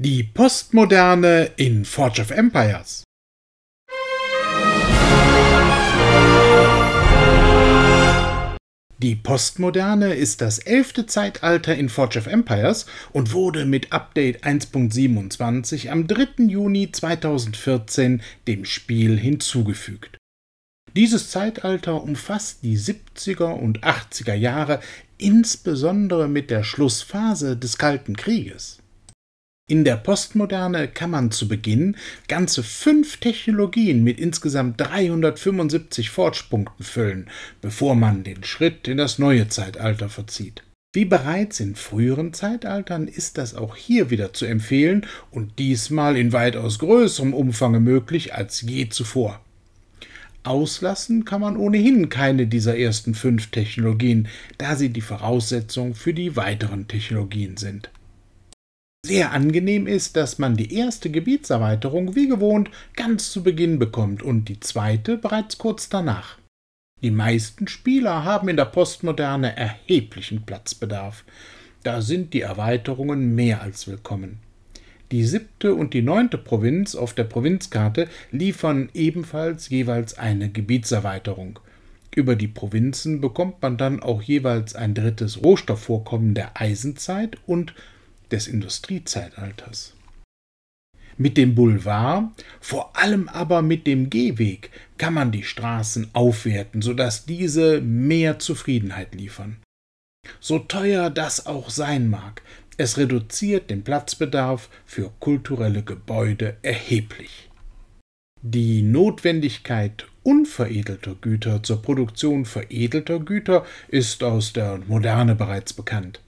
Die Postmoderne in Forge of Empires. Die Postmoderne ist das elfte Zeitalter in Forge of Empires und wurde mit Update 1.27 am 3. Juni 2014 dem Spiel hinzugefügt. Dieses Zeitalter umfasst die 70er und 80er Jahre, insbesondere mit der Schlussphase des Kalten Krieges. In der Postmoderne kann man zu Beginn ganze fünf Technologien mit insgesamt 375 Fortspunkten füllen, bevor man den Schritt in das neue Zeitalter verzieht. Wie bereits in früheren Zeitaltern ist das auch hier wieder zu empfehlen und diesmal in weitaus größerem Umfange möglich als je zuvor. Auslassen kann man ohnehin keine dieser ersten fünf Technologien, da sie die Voraussetzung für die weiteren Technologien sind sehr angenehm ist, dass man die erste Gebietserweiterung wie gewohnt ganz zu Beginn bekommt und die zweite bereits kurz danach. Die meisten Spieler haben in der Postmoderne erheblichen Platzbedarf. Da sind die Erweiterungen mehr als willkommen. Die siebte und die neunte Provinz auf der Provinzkarte liefern ebenfalls jeweils eine Gebietserweiterung. Über die Provinzen bekommt man dann auch jeweils ein drittes Rohstoffvorkommen der Eisenzeit und des Industriezeitalters. Mit dem Boulevard, vor allem aber mit dem Gehweg, kann man die Straßen aufwerten, sodass diese mehr Zufriedenheit liefern. So teuer das auch sein mag, es reduziert den Platzbedarf für kulturelle Gebäude erheblich. Die Notwendigkeit unveredelter Güter zur Produktion veredelter Güter ist aus der Moderne bereits bekannt.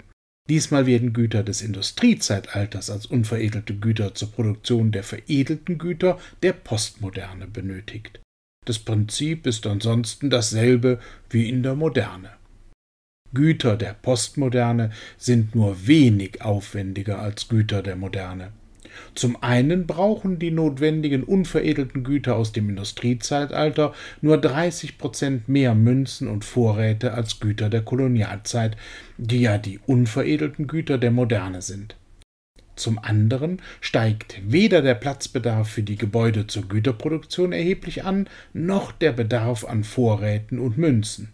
Diesmal werden Güter des Industriezeitalters als unveredelte Güter zur Produktion der veredelten Güter der Postmoderne benötigt. Das Prinzip ist ansonsten dasselbe wie in der Moderne. Güter der Postmoderne sind nur wenig aufwendiger als Güter der Moderne. Zum einen brauchen die notwendigen unveredelten Güter aus dem Industriezeitalter nur 30 Prozent mehr Münzen und Vorräte als Güter der Kolonialzeit, die ja die unveredelten Güter der Moderne sind. Zum anderen steigt weder der Platzbedarf für die Gebäude zur Güterproduktion erheblich an, noch der Bedarf an Vorräten und Münzen.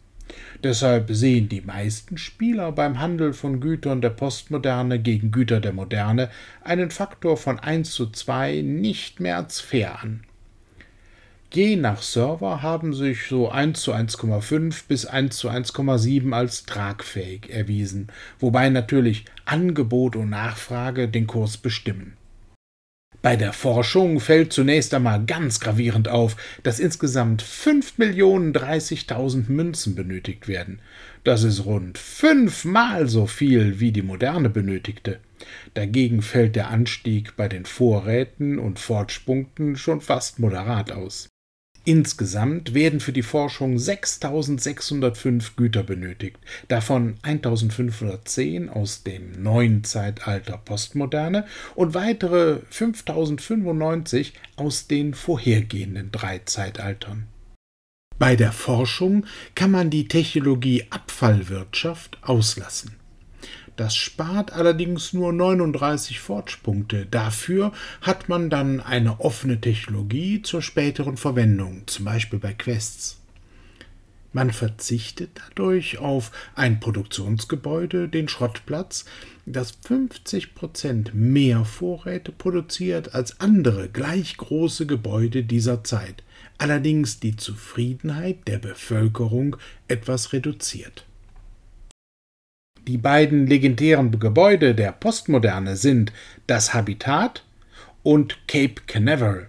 Deshalb sehen die meisten Spieler beim Handel von Gütern der Postmoderne gegen Güter der Moderne einen Faktor von 1 zu 2 nicht mehr als fair an. Je nach Server haben sich so 1 zu 1,5 bis 1 zu 1,7 als tragfähig erwiesen, wobei natürlich Angebot und Nachfrage den Kurs bestimmen. Bei der Forschung fällt zunächst einmal ganz gravierend auf, dass insgesamt 5.030.000 Münzen benötigt werden. Das ist rund fünfmal so viel, wie die moderne benötigte. Dagegen fällt der Anstieg bei den Vorräten und Fortspunkten schon fast moderat aus Insgesamt werden für die Forschung 6605 Güter benötigt, davon 1510 aus dem neuen Zeitalter Postmoderne und weitere 5095 aus den vorhergehenden drei Zeitaltern. Bei der Forschung kann man die Technologie Abfallwirtschaft auslassen das spart allerdings nur 39 Fortschpunkte. Dafür hat man dann eine offene Technologie zur späteren Verwendung, zum Beispiel bei Quests. Man verzichtet dadurch auf ein Produktionsgebäude, den Schrottplatz, das 50% mehr Vorräte produziert als andere gleich große Gebäude dieser Zeit, allerdings die Zufriedenheit der Bevölkerung etwas reduziert. Die beiden legendären Gebäude der Postmoderne sind das Habitat und Cape Canaveral.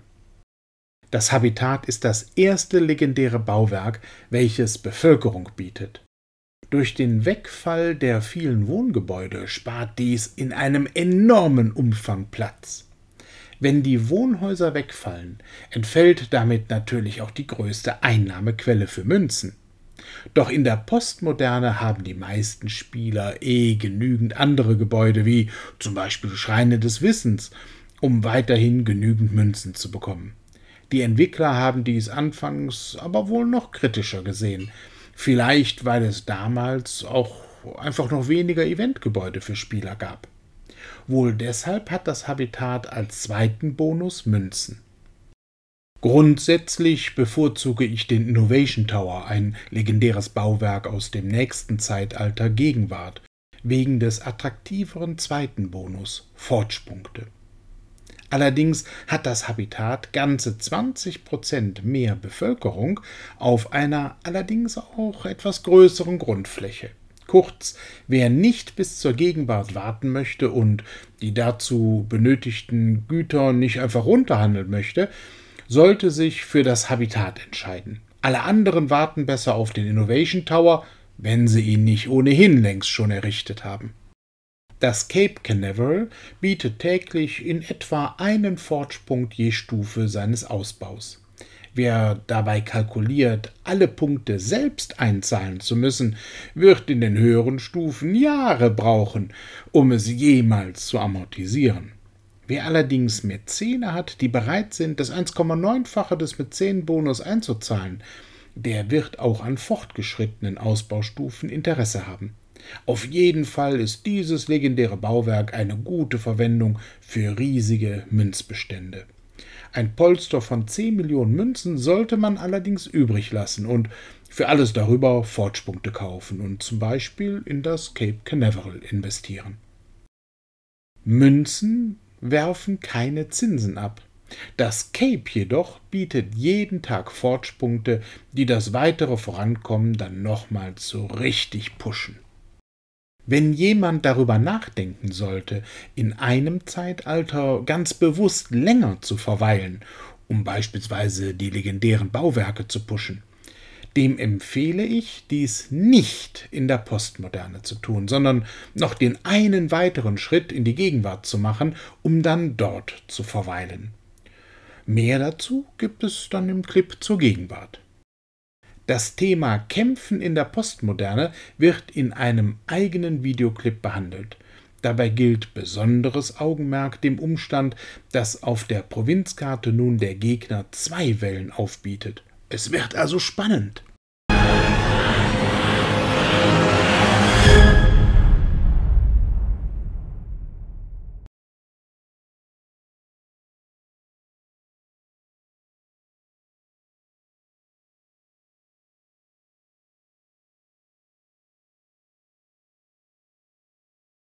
Das Habitat ist das erste legendäre Bauwerk, welches Bevölkerung bietet. Durch den Wegfall der vielen Wohngebäude spart dies in einem enormen Umfang Platz. Wenn die Wohnhäuser wegfallen, entfällt damit natürlich auch die größte Einnahmequelle für Münzen. Doch in der Postmoderne haben die meisten Spieler eh genügend andere Gebäude wie zum Beispiel Schreine des Wissens, um weiterhin genügend Münzen zu bekommen. Die Entwickler haben dies anfangs aber wohl noch kritischer gesehen, vielleicht weil es damals auch einfach noch weniger Eventgebäude für Spieler gab. Wohl deshalb hat das Habitat als zweiten Bonus Münzen. Grundsätzlich bevorzuge ich den Innovation Tower, ein legendäres Bauwerk aus dem nächsten Zeitalter Gegenwart, wegen des attraktiveren zweiten Bonus Fortspunkte. Allerdings hat das Habitat ganze 20 mehr Bevölkerung auf einer allerdings auch etwas größeren Grundfläche. Kurz, wer nicht bis zur Gegenwart warten möchte und die dazu benötigten Güter nicht einfach runterhandeln möchte, sollte sich für das Habitat entscheiden. Alle anderen warten besser auf den Innovation Tower, wenn sie ihn nicht ohnehin längst schon errichtet haben. Das Cape Canaveral bietet täglich in etwa einen Fortpunkt je Stufe seines Ausbaus. Wer dabei kalkuliert, alle Punkte selbst einzahlen zu müssen, wird in den höheren Stufen Jahre brauchen, um es jemals zu amortisieren. Wer allerdings Mäzene hat, die bereit sind, das 1,9-fache des Mäzenenbonus einzuzahlen, der wird auch an fortgeschrittenen Ausbaustufen Interesse haben. Auf jeden Fall ist dieses legendäre Bauwerk eine gute Verwendung für riesige Münzbestände. Ein Polster von 10 Millionen Münzen sollte man allerdings übrig lassen und für alles darüber Fortspunkte kaufen und zum Beispiel in das Cape Canaveral investieren. Münzen werfen keine Zinsen ab. Das Cape jedoch bietet jeden Tag Fortspunkte, die das weitere Vorankommen dann nochmals so richtig pushen. Wenn jemand darüber nachdenken sollte, in einem Zeitalter ganz bewusst länger zu verweilen, um beispielsweise die legendären Bauwerke zu pushen, dem empfehle ich, dies nicht in der Postmoderne zu tun, sondern noch den einen weiteren Schritt in die Gegenwart zu machen, um dann dort zu verweilen. Mehr dazu gibt es dann im Clip zur Gegenwart. Das Thema Kämpfen in der Postmoderne wird in einem eigenen Videoclip behandelt. Dabei gilt besonderes Augenmerk dem Umstand, dass auf der Provinzkarte nun der Gegner zwei Wellen aufbietet. Es wird also spannend.